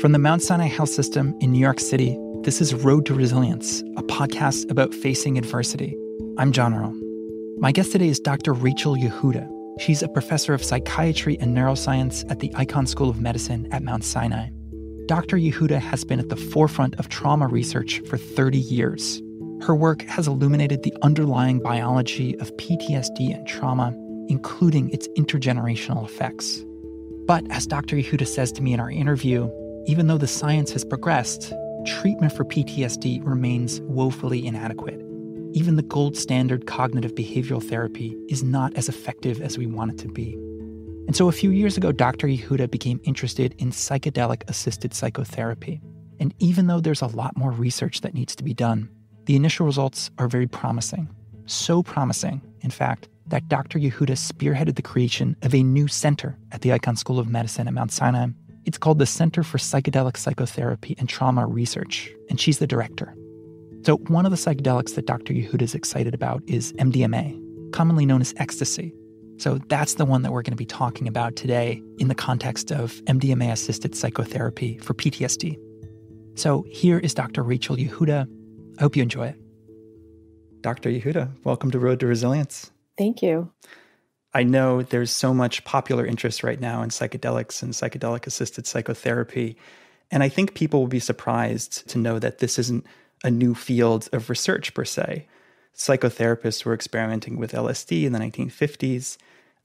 From the Mount Sinai Health System in New York City, this is Road to Resilience, a podcast about facing adversity. I'm John Earl. My guest today is Dr. Rachel Yehuda. She's a professor of psychiatry and neuroscience at the Icahn School of Medicine at Mount Sinai. Dr. Yehuda has been at the forefront of trauma research for 30 years. Her work has illuminated the underlying biology of PTSD and trauma, including its intergenerational effects. But as Dr. Yehuda says to me in our interview, even though the science has progressed, treatment for PTSD remains woefully inadequate. Even the gold standard cognitive behavioral therapy is not as effective as we want it to be. And so a few years ago, Dr. Yehuda became interested in psychedelic assisted psychotherapy. And even though there's a lot more research that needs to be done, the initial results are very promising. So promising, in fact, that Dr. Yehuda spearheaded the creation of a new center at the Icahn School of Medicine at Mount Sinai it's called the Center for Psychedelic Psychotherapy and Trauma Research, and she's the director. So, one of the psychedelics that Dr. Yehuda is excited about is MDMA, commonly known as ecstasy. So, that's the one that we're going to be talking about today in the context of MDMA assisted psychotherapy for PTSD. So, here is Dr. Rachel Yehuda. I hope you enjoy it. Dr. Yehuda, welcome to Road to Resilience. Thank you. I know there's so much popular interest right now in psychedelics and psychedelic assisted psychotherapy. And I think people will be surprised to know that this isn't a new field of research per se. Psychotherapists were experimenting with LSD in the 1950s,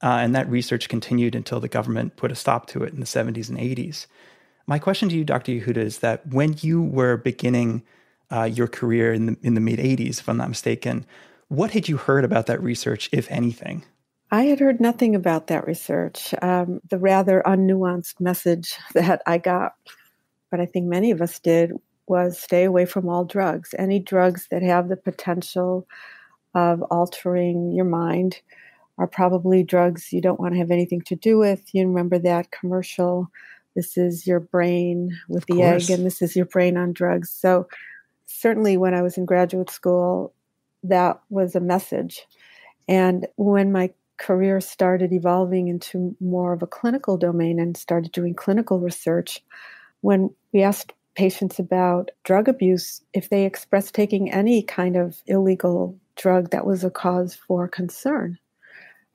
uh, and that research continued until the government put a stop to it in the 70s and 80s. My question to you, Dr. Yehuda, is that when you were beginning uh, your career in the, in the mid 80s, if I'm not mistaken, what had you heard about that research, if anything? I had heard nothing about that research, um, the rather unnuanced message that I got, but I think many of us did, was stay away from all drugs, any drugs that have the potential of altering your mind are probably drugs you don't want to have anything to do with. You remember that commercial? This is your brain with the egg, and this is your brain on drugs. So, certainly, when I was in graduate school, that was a message. And when my career started evolving into more of a clinical domain and started doing clinical research, when we asked patients about drug abuse if they expressed taking any kind of illegal drug that was a cause for concern,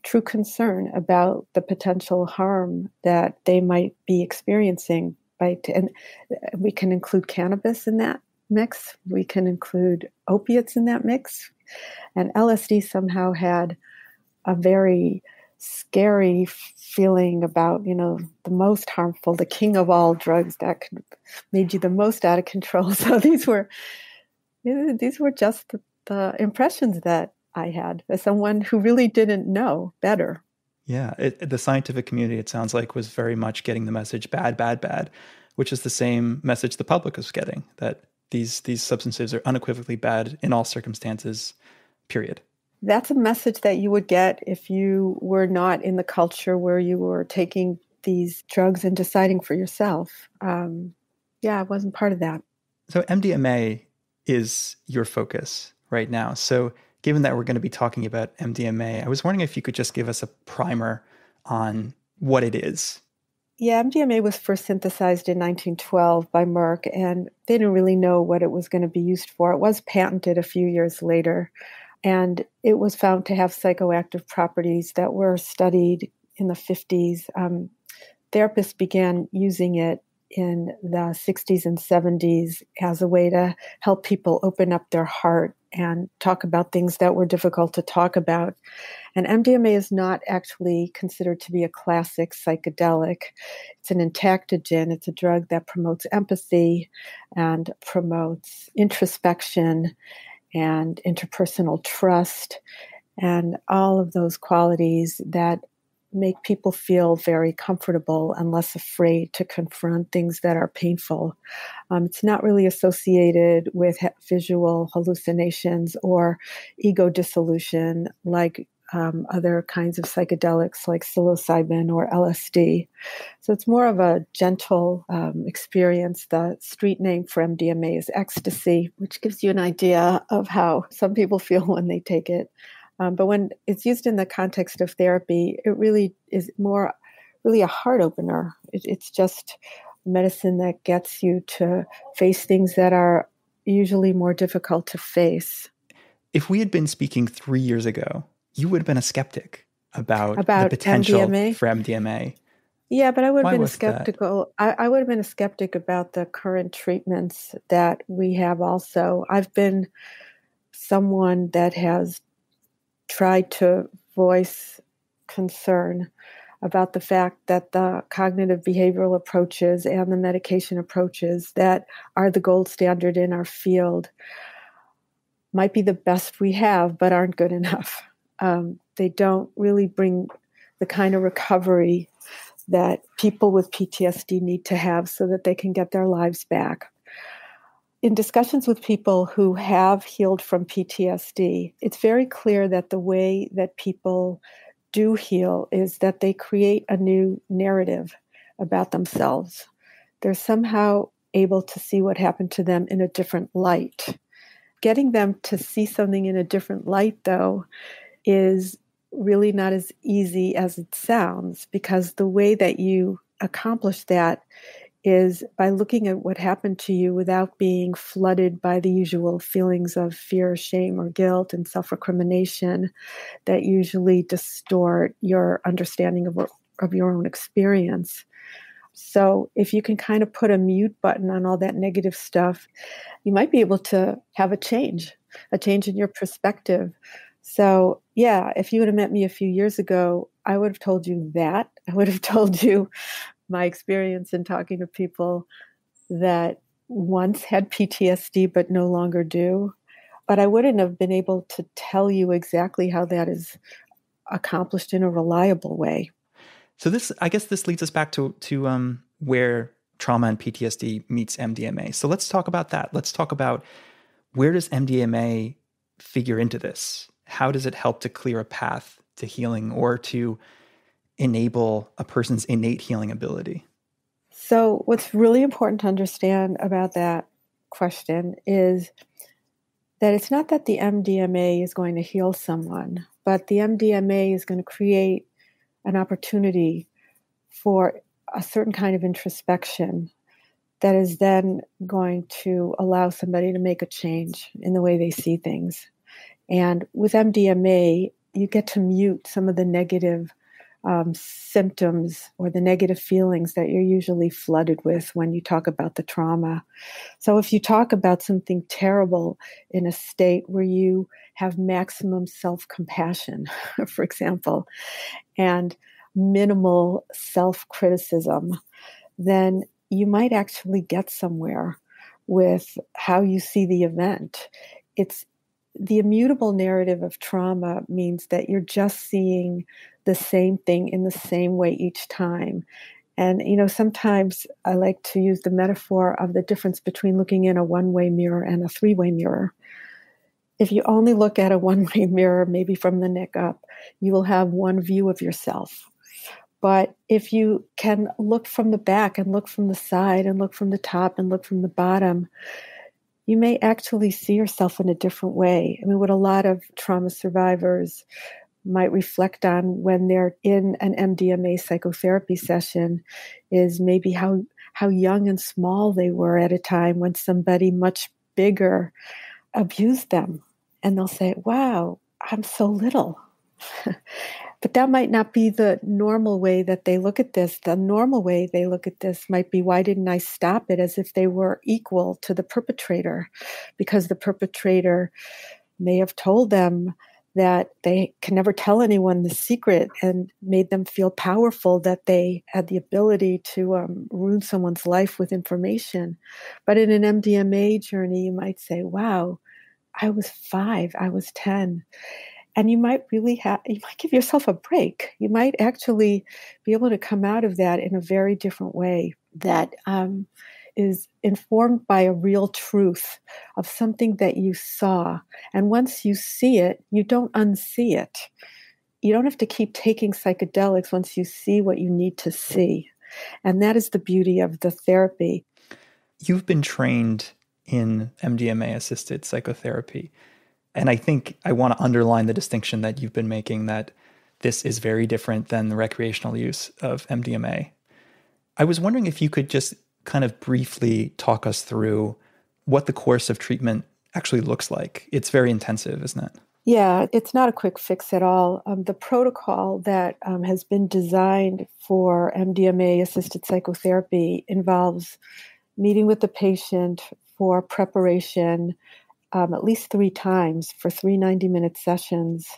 true concern about the potential harm that they might be experiencing. Right, and uh, we can include cannabis in that mix, we can include opiates in that mix, and LSD somehow had a very scary feeling about you know the most harmful the king of all drugs that made you the most out of control so these were these were just the, the impressions that i had as someone who really didn't know better yeah it, the scientific community it sounds like was very much getting the message bad bad bad which is the same message the public is getting that these these substances are unequivocally bad in all circumstances period that's a message that you would get if you were not in the culture where you were taking these drugs and deciding for yourself. Um, yeah, I wasn't part of that. So, MDMA is your focus right now. So, given that we're going to be talking about MDMA, I was wondering if you could just give us a primer on what it is. Yeah, MDMA was first synthesized in 1912 by Merck, and they didn't really know what it was going to be used for. It was patented a few years later and it was found to have psychoactive properties that were studied in the 50s. Um, therapists began using it in the 60s and 70s as a way to help people open up their heart and talk about things that were difficult to talk about. And MDMA is not actually considered to be a classic psychedelic. It's an entactogen, it's a drug that promotes empathy and promotes introspection and interpersonal trust and all of those qualities that make people feel very comfortable and less afraid to confront things that are painful. Um, it's not really associated with visual hallucinations or ego dissolution like um, other kinds of psychedelics like psilocybin or LSD. So it's more of a gentle um, experience. The street name for MDMA is ecstasy, which gives you an idea of how some people feel when they take it. Um, but when it's used in the context of therapy, it really is more, really a heart opener. It, it's just medicine that gets you to face things that are usually more difficult to face. If we had been speaking three years ago, you would have been a skeptic about, about the potential MDMA? for MDMA. Yeah, but I would have been skeptical. I, I, would have been a skeptic about the current treatments that we have also. I've been someone that has tried to voice concern about the fact that the cognitive behavioral approaches and the medication approaches that are the gold standard in our field might be the best we have, but aren't good enough. um, they don't really bring the kind of recovery that people with PTSD need to have so that they can get their lives back. In discussions with people who have healed from PTSD, it's very clear that the way that people do heal is that they create a new narrative about themselves. They're somehow able to see what happened to them in a different light. Getting them to see something in a different light, though, is really not as easy as it sounds because the way that you accomplish that is by looking at what happened to you without being flooded by the usual feelings of fear, shame, or guilt and self recrimination that usually distort your understanding of, of your own experience. So, if you can kind of put a mute button on all that negative stuff, you might be able to have a change, a change in your perspective, so, yeah, if you would have met me a few years ago, I would have told you that. I would have told you my experience in talking to people that once had PTSD but no longer do. But I wouldn't have been able to tell you exactly how that is accomplished in a reliable way. So this, I guess, this leads us back to to um, where trauma and PTSD meets MDMA. So let's talk about that. Let's talk about where does MDMA figure into this? how does it help to clear a path to healing or to enable a person's innate healing ability? So, what's really important to understand about that question is that it's not that the MDMA is going to heal someone, but the MDMA is going to create an opportunity for a certain kind of introspection that is then going to allow somebody to make a change in the way they see things. And with MDMA, you get to mute some of the negative um, symptoms or the negative feelings that you're usually flooded with when you talk about the trauma. So, if you talk about something terrible in a state where you have maximum self compassion, for example, and minimal self criticism, then you might actually get somewhere with how you see the event. It's the immutable narrative of trauma means that you're just seeing the same thing in the same way each time. And, you know, sometimes I like to use the metaphor of the difference between looking in a one way mirror and a three way mirror. If you only look at a one way mirror, maybe from the neck up, you will have one view of yourself. But if you can look from the back and look from the side and look from the top and look from the bottom, you may actually see yourself in a different way. I mean, what a lot of trauma survivors might reflect on when they're in an MDMA psychotherapy session is maybe how how young and small they were at a time when somebody much bigger abused them and they'll say wow i'm so little But that might not be the normal way that they look at this. The normal way they look at this might be why didn't I stop it as if they were equal to the perpetrator? Because the perpetrator may have told them that they can never tell anyone the secret and made them feel powerful that they had the ability to um, ruin someone's life with information. But in an MDMA journey, you might say, wow, I was five, I was 10 and you might really have you might give yourself a break you might actually be able to come out of that in a very different way that um, is informed by a real truth of something that you saw and once you see it you don't unsee it you don't have to keep taking psychedelics once you see what you need to see and that is the beauty of the therapy you've been trained in mdma assisted psychotherapy and I think I want to underline the distinction that you've been making that this is very different than the recreational use of MDMA. I was wondering if you could just kind of briefly talk us through what the course of treatment actually looks like. It's very intensive, isn't it? Yeah, it's not a quick fix at all. Um, the protocol that um, has been designed for MDMA assisted psychotherapy involves meeting with the patient for preparation um, at least three times for three 90 minute sessions,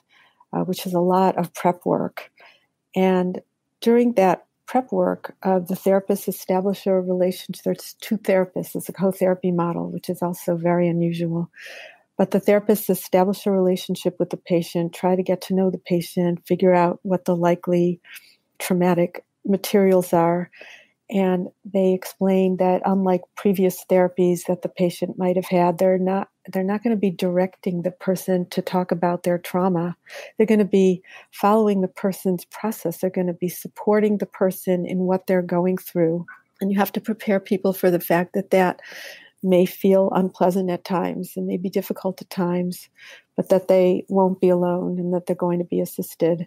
uh, which is a lot of prep work. And during that prep work, uh, the therapists establish a relationship. There's two therapists, it's a co therapy model, which is also very unusual. But the therapists establish a relationship with the patient, try to get to know the patient, figure out what the likely traumatic materials are, and they explained that unlike previous therapies that the patient might have had they're not they're not going to be directing the person to talk about their trauma they're going to be following the person's process they're going to be supporting the person in what they're going through and you have to prepare people for the fact that that may feel unpleasant at times and may be difficult at times but that they won't be alone and that they're going to be assisted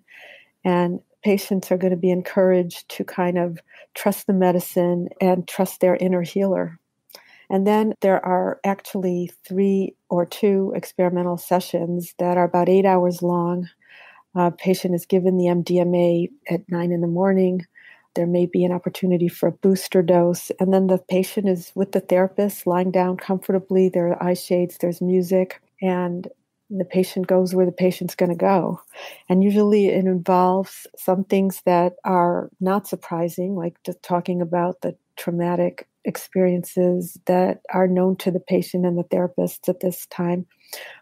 and patients are going to be encouraged to kind of trust the medicine and trust their inner healer. And then there are actually three or two experimental sessions that are about eight hours long. A patient is given the MDMA at nine in the morning. There may be an opportunity for a booster dose. And then the patient is with the therapist, lying down comfortably. There are eye shades, there's music. And the patient goes where the patient's going to go. And usually it involves some things that are not surprising, like just talking about the traumatic experiences that are known to the patient and the therapists at this time.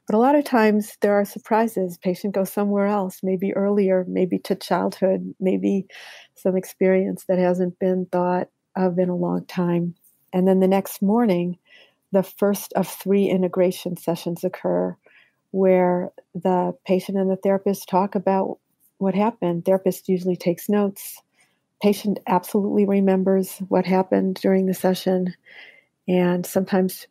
But a lot of times there are surprises. Patient goes somewhere else, maybe earlier, maybe to childhood, maybe some experience that hasn't been thought of in a long time. And then the next morning, the first of three integration sessions occur where the patient and the therapist talk about what happened. Therapist usually takes notes. Patient absolutely remembers what happened during the session. And sometimes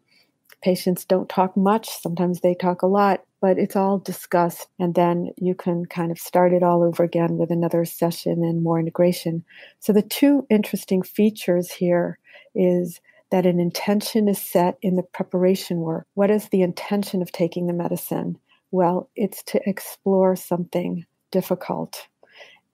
patients don't talk much, sometimes they talk a lot, but it's all discussed. And then you can kind of start it all over again with another session and more integration. So, the two interesting features here is that an intention is set in the preparation work. What is the intention of taking the medicine? Well, it's to explore something difficult.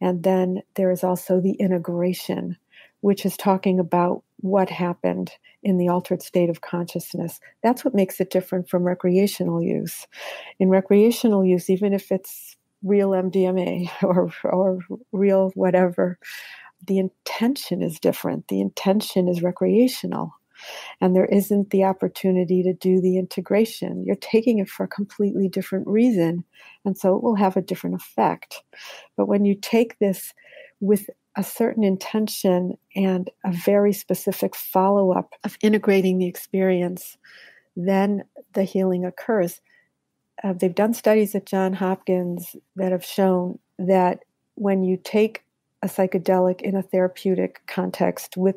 And then there is also the integration, which is talking about what happened in the altered state of consciousness. That's what makes it different from recreational use. In recreational use, even if it's real MDMA or, or real whatever, the intention is different. The intention is recreational and there isn't the opportunity to do the integration. You're taking it for a completely different reason, and so it will have a different effect. But when you take this with a certain intention and a very specific follow up of integrating the experience, then the healing occurs. Uh, they've done studies at John Hopkins that have shown that when you take a psychedelic in a therapeutic context with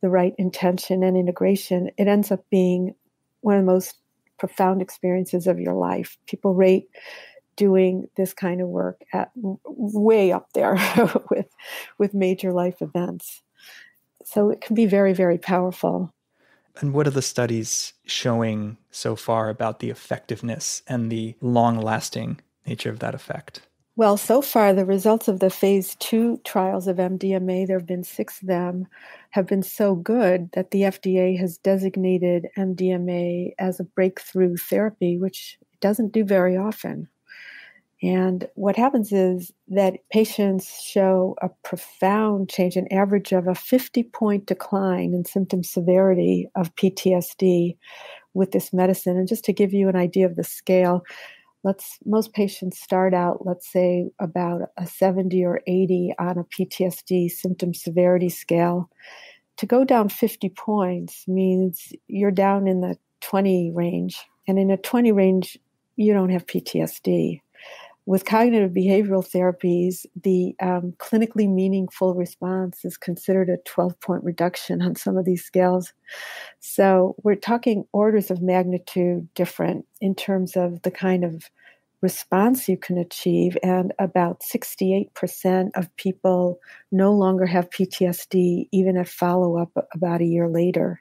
the right intention and integration, it ends up being one of the most profound experiences of your life. People rate doing this kind of work at way up there with with major life events. So it can be very very powerful. And what are the studies showing so far about the effectiveness and the long lasting nature of that effect? Well, so far, the results of the phase two trials of MDMA, there have been six of them, have been so good that the FDA has designated MDMA as a breakthrough therapy, which doesn't do very often. And what happens is that patients show a profound change, an average of a 50 point decline in symptom severity of PTSD with this medicine. And just to give you an idea of the scale, let's most patients start out let's say about a 70 or 80 on a PTSD symptom severity scale to go down 50 points means you're down in the 20 range and in a 20 range you don't have PTSD with cognitive behavioral therapies, the um, clinically meaningful response is considered a 12 point reduction on some of these scales. So we're talking orders of magnitude different in terms of the kind of response you can achieve. And about 68% of people no longer have PTSD, even at follow up about a year later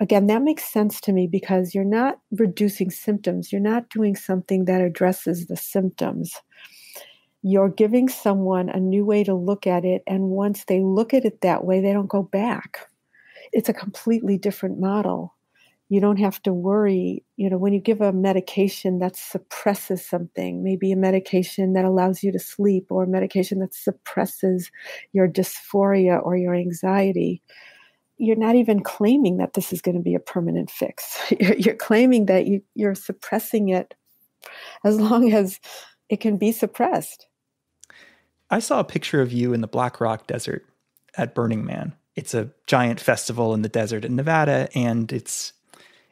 again, that makes sense to me because you're not reducing symptoms. You're not doing something that addresses the symptoms. You're giving someone a new way to look at it. And once they look at it that way, they don't go back. It's a completely different model. You don't have to worry. You know, when you give a medication that suppresses something, maybe a medication that allows you to sleep or a medication that suppresses your dysphoria or your anxiety, you're not even claiming that this is going to be a permanent fix. You're, you're claiming that you, you're suppressing it as long as it can be suppressed. I saw a picture of you in the Black Rock Desert at Burning Man. It's a giant festival in the desert in Nevada, and it's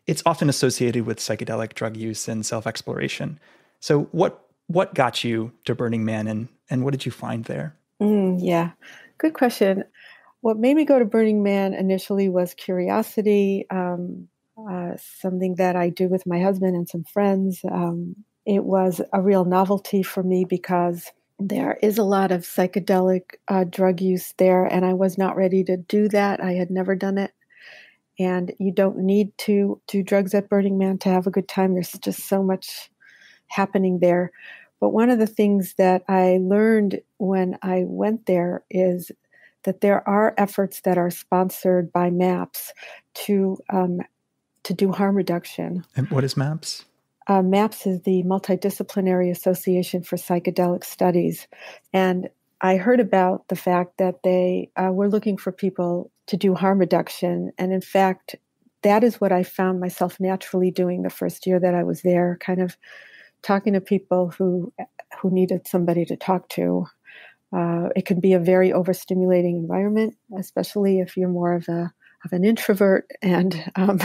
it's often associated with psychedelic drug use and self-exploration. So what what got you to Burning Man and and what did you find there? Mm, yeah. Good question what made me go to Burning Man initially was curiosity, um, uh, something that I do with my husband and some friends. Um, it was a real novelty for me because there is a lot of psychedelic uh, drug use there, and I was not ready to do that. I had never done it. And you don't need to do drugs at Burning Man to have a good time. There's just so much happening there. But one of the things that I learned when I went there is that there are efforts that are sponsored by MAPS to um, to do harm reduction. And what is MAPS? Uh, MAPS is the Multidisciplinary Association for Psychedelic Studies, and I heard about the fact that they uh, were looking for people to do harm reduction, and in fact, that is what I found myself naturally doing the first year that I was there, kind of talking to people who who needed somebody to talk to uh, it can be a very overstimulating environment, especially if you're more of a of an introvert. And um,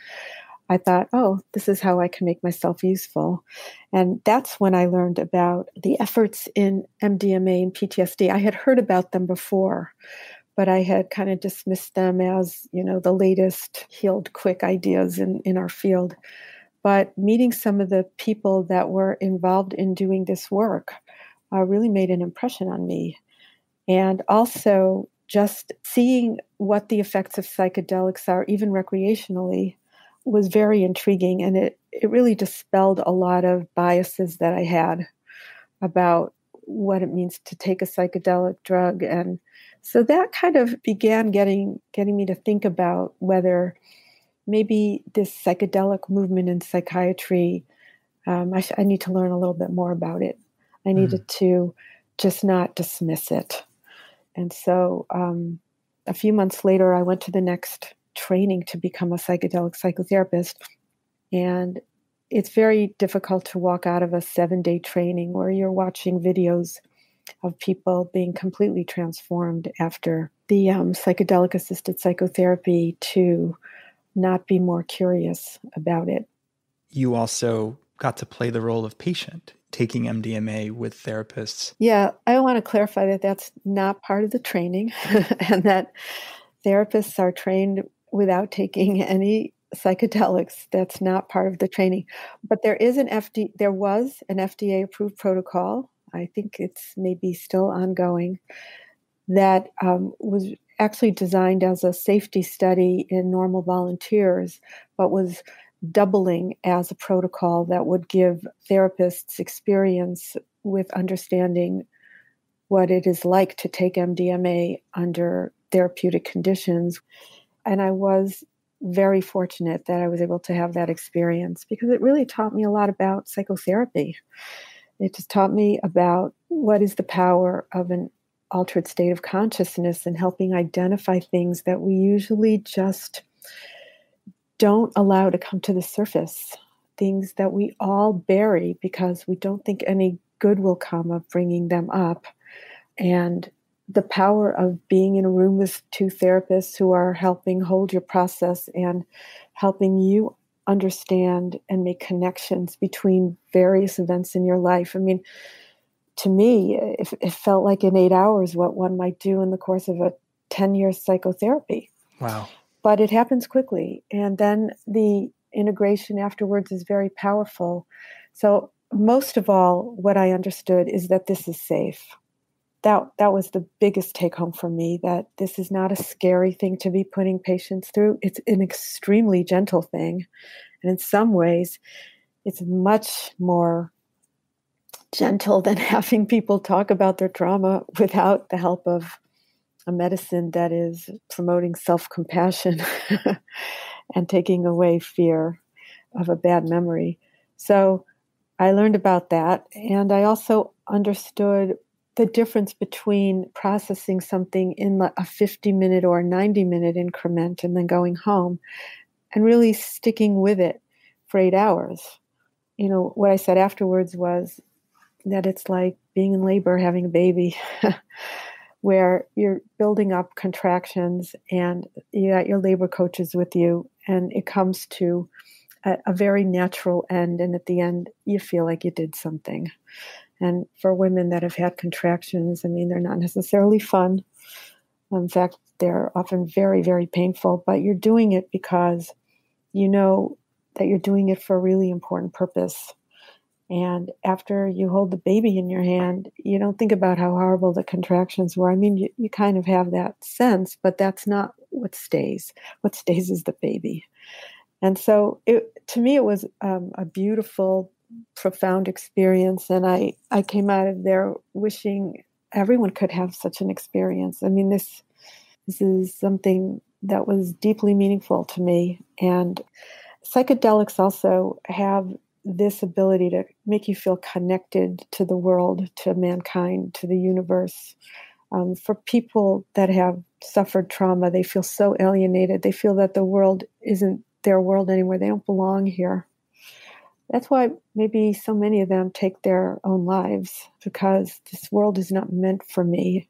I thought, oh, this is how I can make myself useful. And that's when I learned about the efforts in MDMA and PTSD. I had heard about them before, but I had kind of dismissed them as, you know, the latest healed quick ideas in, in our field. But meeting some of the people that were involved in doing this work uh, really made an impression on me. And also, just seeing what the effects of psychedelics are, even recreationally, was very intriguing. And it, it really dispelled a lot of biases that I had about what it means to take a psychedelic drug. And so that kind of began getting, getting me to think about whether maybe this psychedelic movement in psychiatry, um, I, sh- I need to learn a little bit more about it. I needed mm. to just not dismiss it. And so um, a few months later, I went to the next training to become a psychedelic psychotherapist. And it's very difficult to walk out of a seven day training where you're watching videos of people being completely transformed after the um, psychedelic assisted psychotherapy to not be more curious about it. You also got to play the role of patient taking MDMA with therapists? Yeah, I want to clarify that that's not part of the training and that therapists are trained without taking any psychedelics that's not part of the training but there is an fd there was an fda approved protocol i think it's maybe still ongoing that um, was actually designed as a safety study in normal volunteers but was doubling as a protocol that would give therapists experience with understanding what it is like to take MDMA under therapeutic conditions. And I was very fortunate that I was able to have that experience because it really taught me a lot about psychotherapy. It just taught me about what is the power of an altered state of consciousness and helping identify things that we usually just don't allow to come to the surface, things that we all bury because we don't think any good will come of bringing them up. And the power of being in a room with two therapists who are helping hold your process and helping you understand and make connections between various events in your life. I mean, to me, it, it felt like in eight hours what one might do in the course of a 10 year psychotherapy. Wow but it happens quickly. And then the integration afterwards is very powerful. So, most of all, what I understood is that this is safe. That, that was the biggest take home for me that this is not a scary thing to be putting patients through. It's an extremely gentle thing. And in some ways, it's much more gentle than having people talk about their trauma without the help of a medicine that is promoting self compassion and taking away fear of a bad memory. So I learned about that. And I also understood the difference between processing something in a 50 minute or 90 minute increment and then going home and really sticking with it for eight hours. You know, what I said afterwards was that it's like being in labor, having a baby. where you're building up contractions and you got your labor coaches with you, and it comes to a, a very natural end. And at the end, you feel like you did something. And for women that have had contractions, I mean, they're not necessarily fun. In fact, they're often very, very painful, but you're doing it because you know that you're doing it for a really important purpose. And after you hold the baby in your hand, you don't think about how horrible the contractions were. I mean, you, you kind of have that sense, but that's not what stays. What stays is the baby. And so it, to me, it was um, a beautiful, profound experience. And I, I came out of there wishing everyone could have such an experience. I mean, this, this is something that was deeply meaningful to me. And psychedelics also have this ability to make you feel connected to the world, to mankind, to the universe. Um, for people that have suffered trauma, they feel so alienated. They feel that the world isn't their world anymore. They don't belong here. That's why maybe so many of them take their own lives because this world is not meant for me.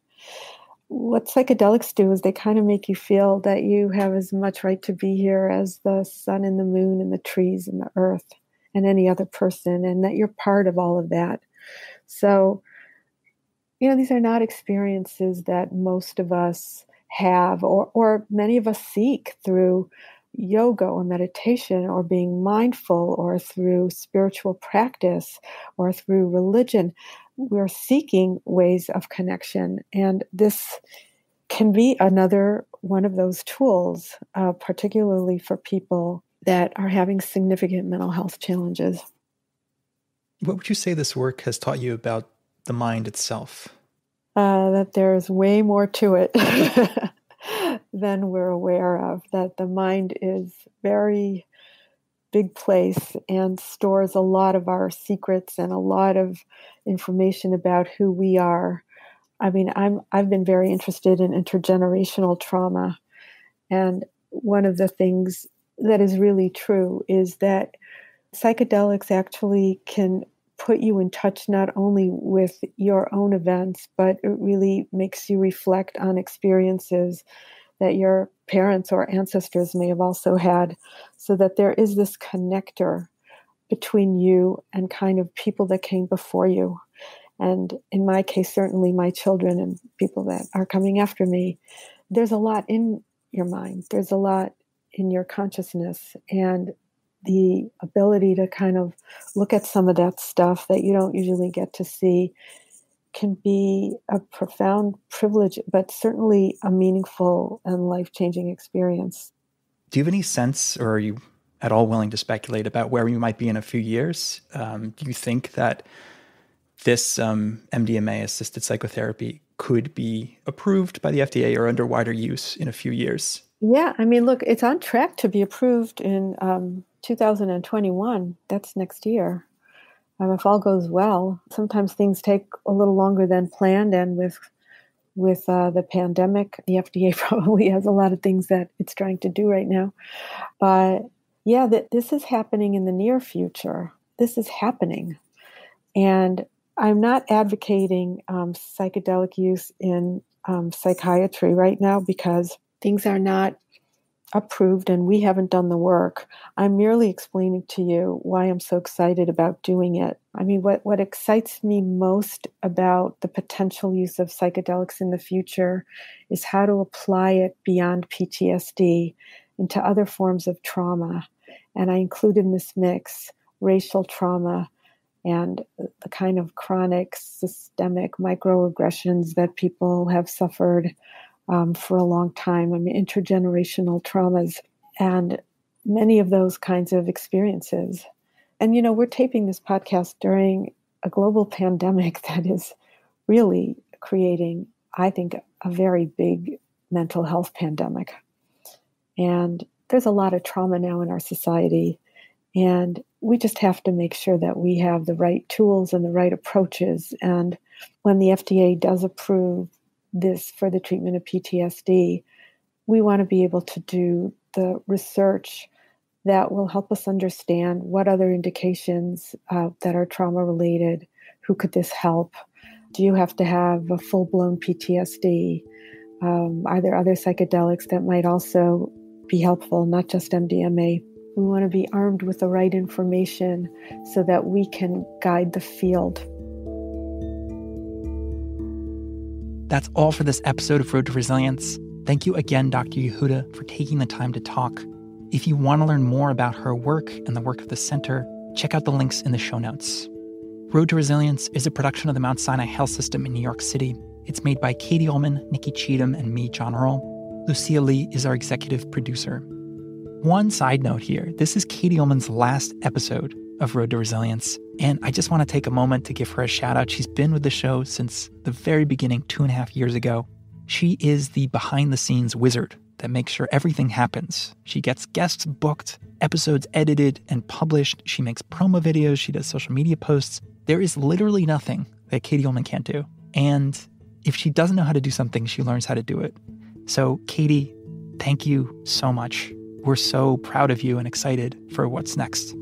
What psychedelics do is they kind of make you feel that you have as much right to be here as the sun and the moon and the trees and the earth and any other person, and that you're part of all of that. So, you know, these are not experiences that most of us have or, or many of us seek through yoga or meditation or being mindful or through spiritual practice or through religion. We're seeking ways of connection, and this can be another one of those tools, uh, particularly for people that are having significant mental health challenges. What would you say this work has taught you about the mind itself? Uh, that there's way more to it than we're aware of, that the mind is very big place and stores a lot of our secrets and a lot of information about who we are. I mean, I'm I've been very interested in intergenerational trauma and one of the things that is really true is that psychedelics actually can put you in touch not only with your own events, but it really makes you reflect on experiences that your parents or ancestors may have also had, so that there is this connector between you and kind of people that came before you. And in my case, certainly my children and people that are coming after me, there's a lot in your mind. There's a lot in your consciousness and the ability to kind of look at some of that stuff that you don't usually get to see can be a profound privilege, but certainly a meaningful and life changing experience. Do you have any sense, or are you at all willing to speculate about where we might be in a few years? Um, do you think that this um, MDMA assisted psychotherapy could be approved by the FDA or under wider use in a few years? Yeah, I mean, look, it's on track to be approved in um, 2021. That's next year. Um, if all goes well, sometimes things take a little longer than planned, and with with uh, the pandemic, the FDA probably has a lot of things that it's trying to do right now. But yeah, that this is happening in the near future. This is happening, and I'm not advocating um, psychedelic use in um, psychiatry right now because things are not approved and we haven't done the work. I'm merely explaining to you why I'm so excited about doing it. I mean, what, what excites me most about the potential use of psychedelics in the future is how to apply it beyond PTSD into other forms of trauma. And I include in this mix racial trauma and the kind of chronic systemic microaggressions that people have suffered um, for a long time. I mean, intergenerational traumas and many of those kinds of experiences. And, you know, we're taping this podcast during a global pandemic that is really creating, I think, a very big mental health pandemic. And there's a lot of trauma now in our society. And we just have to make sure that we have the right tools and the right approaches. And when the FDA does approve this for the treatment of PTSD, we want to be able to do the research that will help us understand what other indications uh, that are trauma related, who could this help? Do you have to have a full blown PTSD? Um, are there other psychedelics that might also be helpful, not just MDMA? We want to be armed with the right information so that we can guide the field That's all for this episode of Road to Resilience. Thank you again, Dr. Yehuda, for taking the time to talk. If you want to learn more about her work and the work of the center, check out the links in the show notes. Road to Resilience is a production of the Mount Sinai Health System in New York City. It's made by Katie Ullman, Nikki Cheatham, and me, John Earl. Lucia Lee is our executive producer. One side note here this is Katie Ullman's last episode of Road to Resilience. And I just want to take a moment to give her a shout out. She's been with the show since the very beginning, two and a half years ago. She is the behind the scenes wizard that makes sure everything happens. She gets guests booked, episodes edited and published. She makes promo videos. She does social media posts. There is literally nothing that Katie Ullman can't do. And if she doesn't know how to do something, she learns how to do it. So, Katie, thank you so much. We're so proud of you and excited for what's next.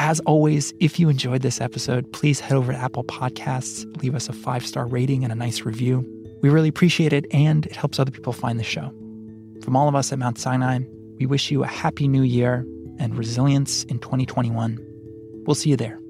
As always, if you enjoyed this episode, please head over to Apple Podcasts, leave us a five star rating and a nice review. We really appreciate it, and it helps other people find the show. From all of us at Mount Sinai, we wish you a happy new year and resilience in 2021. We'll see you there.